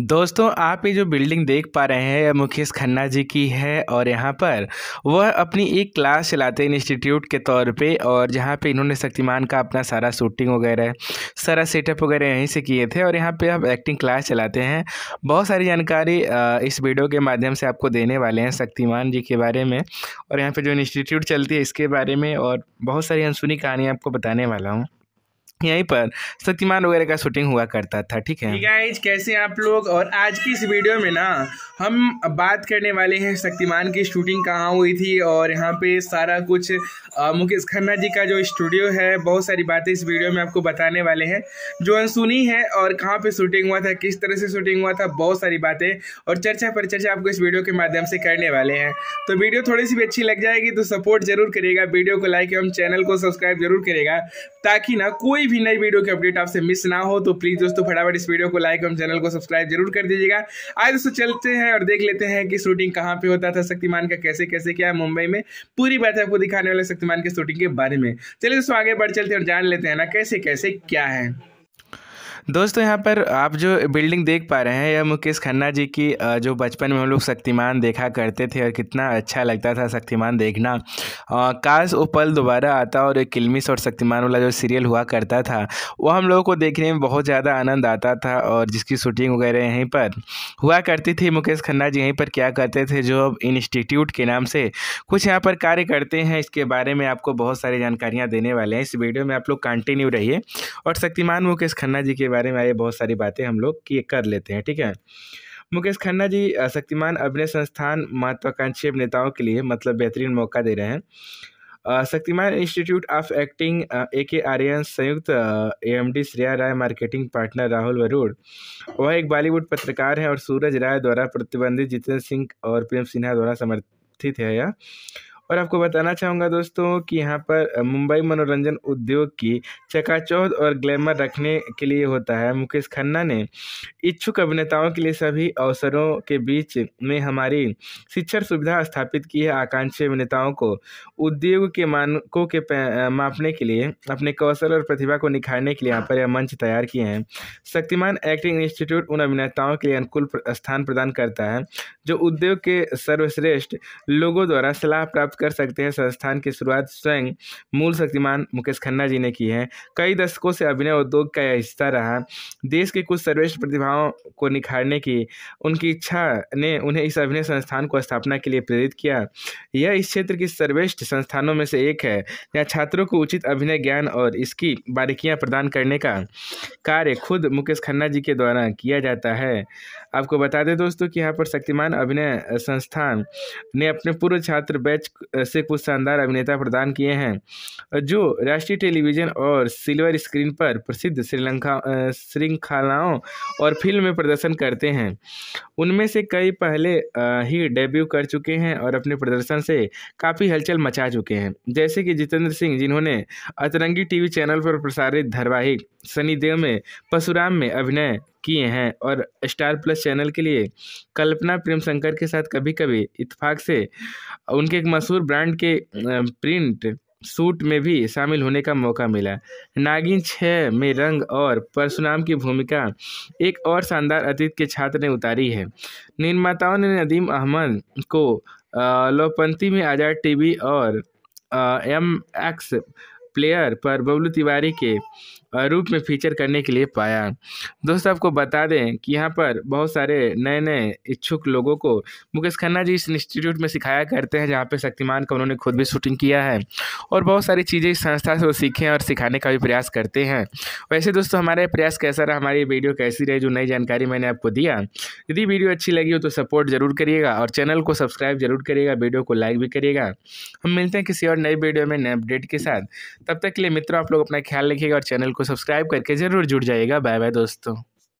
दोस्तों आप ये जो बिल्डिंग देख पा रहे हैं यह मुकेश खन्ना जी की है और यहाँ पर वह अपनी एक क्लास चलाते हैं इंस्टीट्यूट के तौर पे और जहाँ पे इन्होंने शक्तिमान का अपना सारा शूटिंग वगैरह सारा सेटअप वगैरह यहीं से किए थे और यहाँ पे आप एक्टिंग क्लास चलाते हैं बहुत सारी जानकारी इस वीडियो के माध्यम से आपको देने वाले हैं शक्तिमान जी के बारे में और यहाँ पर जो इंस्टीट्यूट चलती है इसके बारे में और बहुत सारी अनसुनी कहानियाँ आपको बताने वाला हूँ यहीं पर शक्तिमान वगैरह का शूटिंग हुआ करता था ठीक है गाइज कैसे आप लोग और आज की इस वीडियो में ना हम बात करने वाले हैं शक्तिमान की शूटिंग कहाँ हुई थी और यहाँ पे सारा कुछ मुकेश खन्ना जी का जो स्टूडियो है बहुत सारी बातें इस वीडियो में आपको बताने वाले हैं जो अनसुनी है और कहाँ पे शूटिंग हुआ था किस तरह से शूटिंग हुआ था बहुत सारी बातें और चर्चा पर चर्चा आपको इस वीडियो के माध्यम से करने वाले हैं तो वीडियो थोड़ी सी भी अच्छी लग जाएगी तो सपोर्ट जरूर करेगा वीडियो को लाइक एवं चैनल को सब्सक्राइब जरूर करेगा ताकि ना कोई भी नई वीडियो की अपडेट आपसे मिस ना हो तो प्लीज़ दोस्तों फटाफट इस वीडियो को लाइक और चैनल को सब्सक्राइब जरूर कर दीजिएगा आज दोस्तों चलते हैं और देख लेते हैं कि शूटिंग कहाँ पे होता था शक्तिमान का कैसे कैसे क्या मुंबई में पूरी बात आपको दिखाने वाले शक्तिमान के शूटिंग के बारे में चलिए दोस्तों आगे बढ़ चलते और जान लेते हैं ना कैसे कैसे क्या है दोस्तों यहाँ पर आप जो बिल्डिंग देख पा रहे हैं यह मुकेश खन्ना जी की जो बचपन में हम लोग शक्तिमान देखा करते थे और कितना अच्छा लगता था शक्तिमान देखना काश वो पल दोबारा आता और एक किलमिस और शक्तिमान वाला जो सीरियल हुआ करता था वो हम लोगों को देखने में बहुत ज़्यादा आनंद आता था और जिसकी शूटिंग वगैरह यहीं पर हुआ करती थी मुकेश खन्ना जी यहीं पर क्या करते थे जो अब इंस्टीट्यूट के नाम से कुछ यहाँ पर कार्य करते हैं इसके बारे में आपको बहुत सारी जानकारियाँ देने वाले हैं इस वीडियो में आप लोग कंटिन्यू रहिए और शक्तिमान मुकेश खन्ना जी के बारे में आई बहुत सारी बातें हम लोग की कर लेते हैं ठीक है मुकेश खन्ना जी शक्तिमान अभिनय संस्थान महत्वाकांक्षी अभिनेताओं के लिए मतलब बेहतरीन मौका दे रहे हैं Shaktimaan institute of acting A K Aryan संयुक्त A M D Shreya Rai marketing partner Rahul Varud वह एक बॉलीवुड पत्रकार हैं और सूरज राय द्वारा प्रतिबंधित जितेंद्र सिंह और प्रेम सिन्हा द्वारा समर्थित है यह और आपको बताना चाहूँगा दोस्तों कि यहाँ पर मुंबई मनोरंजन उद्योग की चकाचौध और ग्लैमर रखने के लिए होता है मुकेश खन्ना ने इच्छुक अभिनेताओं के लिए सभी अवसरों के बीच में हमारी शिक्षण सुविधा स्थापित की है आकांक्षी अभिनेताओं को उद्योग के मानकों के मापने के लिए अपने कौशल और प्रतिभा को निखारने के लिए यहाँ पर यह मंच तैयार किए हैं शक्तिमान एक्टिंग इंस्टीट्यूट उन अभिनेताओं के लिए अनुकूल स्थान प्रदान करता है जो उद्योग के सर्वश्रेष्ठ लोगों द्वारा सलाह प्राप्त कर सकते हैं संस्थान की शुरुआत स्वयं मूल शक्तिमान मुकेश खन्ना जी ने की है कई दशकों से अभिनय उद्योग का यह हिस्सा रहा देश के कुछ सर्वेश प्रतिभाओं को निखारने की उनकी इच्छा ने उन्हें इस अभिनय संस्थान को स्थापना के लिए प्रेरित किया यह इस क्षेत्र की सर्वेष्ठ संस्थानों में से एक है यहाँ छात्रों को उचित अभिनय ज्ञान और इसकी बारीकियाँ प्रदान करने का कार्य खुद मुकेश खन्ना जी के द्वारा किया जाता है आपको बता दें दोस्तों कि यहाँ पर शक्तिमान अभिनय संस्थान ने अपने पूर्व छात्र बैच से कुछ शानदार अभिनेता प्रदान किए हैं जो राष्ट्रीय टेलीविजन और सिल्वर स्क्रीन पर प्रसिद्ध श्रीलंका श्रृंखलाओं और फिल्म में प्रदर्शन करते हैं उनमें से कई पहले ही डेब्यू कर चुके हैं और अपने प्रदर्शन से काफ़ी हलचल मचा चुके हैं जैसे कि जितेंद्र सिंह जिन्होंने अतरंगी टीवी चैनल पर प्रसारित धारावाहिक सनी देव में परशुराम में अभिनय किए हैं और स्टार प्लस चैनल के लिए कल्पना प्रेम शंकर के साथ कभी कभी इतफाक से उनके एक मशहूर ब्रांड के प्रिंट सूट में भी शामिल होने का मौका मिला नागिन छः में रंग और परशुराम की भूमिका एक और शानदार अतीत के छात्र ने उतारी है निर्माताओं ने नदीम अहमद को लोपंथी में आज़ाद टीवी और एम एक्स प्लेयर पर बबलू तिवारी के रूप में फीचर करने के लिए पाया दोस्तों आपको बता दें कि यहाँ पर बहुत सारे नए नए इच्छुक लोगों को मुकेश खन्ना जी इस इंस्टीट्यूट में सिखाया करते हैं जहाँ पे शक्तिमान का उन्होंने खुद भी शूटिंग किया है और बहुत सारी चीज़ें इस संस्था से वो सीखें और सिखाने का भी प्रयास करते हैं वैसे दोस्तों हमारा प्रयास कैसा रहा हमारी वीडियो कैसी रही जो नई जानकारी मैंने आपको दिया यदि वीडियो अच्छी लगी हो तो सपोर्ट ज़रूर करिएगा और चैनल को सब्सक्राइब जरूर करिएगा वीडियो को लाइक भी करिएगा हम मिलते हैं किसी और नई वीडियो में नए अपडेट के साथ तब तक के लिए मित्रों आप लोग अपना ख्याल रखिएगा और चैनल को सब्सक्राइब करके ज़रूर जुड़ जाइएगा बाय बाय दोस्तों